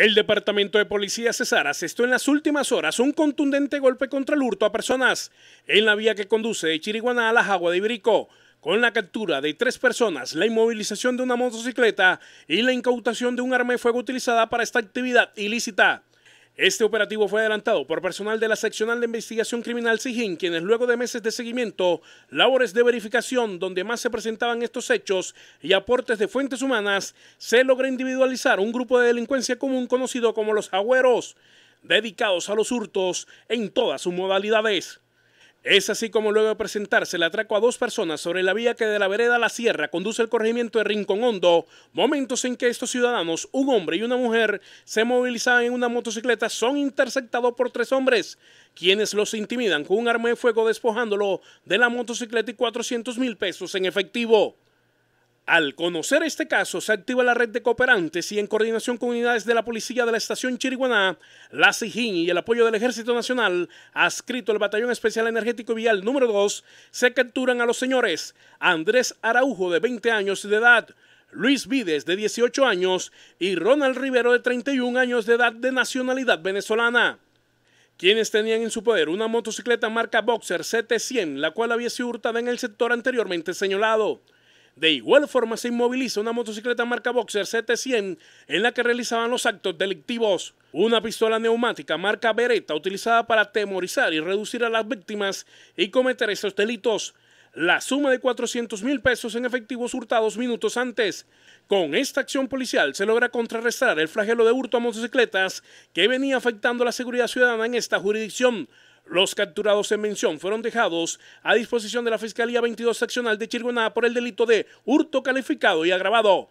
El Departamento de Policía Cesar asestó en las últimas horas un contundente golpe contra el hurto a personas en la vía que conduce de Chiriguaná a la Jagua de Ibirico, con la captura de tres personas, la inmovilización de una motocicleta y la incautación de un arma de fuego utilizada para esta actividad ilícita. Este operativo fue adelantado por personal de la Seccional de Investigación Criminal SIGIN, quienes luego de meses de seguimiento, labores de verificación donde más se presentaban estos hechos y aportes de fuentes humanas, se logra individualizar un grupo de delincuencia común conocido como los agüeros, dedicados a los hurtos en todas sus modalidades. Es así como luego de presentarse le atraco a dos personas sobre la vía que de la vereda a la sierra conduce el corregimiento de Rincón Hondo, momentos en que estos ciudadanos, un hombre y una mujer, se movilizaban en una motocicleta, son interceptados por tres hombres, quienes los intimidan con un arma de fuego despojándolo de la motocicleta y 400 mil pesos en efectivo. Al conocer este caso, se activa la red de cooperantes y en coordinación con unidades de la policía de la estación Chiriguaná, la SIJIN y el apoyo del Ejército Nacional, adscrito al Batallón Especial Energético Vial número 2, se capturan a los señores Andrés Araujo, de 20 años de edad, Luis Vides, de 18 años, y Ronald Rivero, de 31 años de edad, de nacionalidad venezolana quienes tenían en su poder una motocicleta marca Boxer CT100, la cual había sido hurtada en el sector anteriormente señalado. De igual forma se inmoviliza una motocicleta marca Boxer 700 en la que realizaban los actos delictivos. Una pistola neumática marca Beretta utilizada para atemorizar y reducir a las víctimas y cometer esos delitos. La suma de 400 mil pesos en efectivos hurtados minutos antes. Con esta acción policial se logra contrarrestar el flagelo de hurto a motocicletas que venía afectando la seguridad ciudadana en esta jurisdicción. Los capturados en mención fueron dejados a disposición de la Fiscalía 22 Seccional de Chirguená por el delito de hurto calificado y agravado.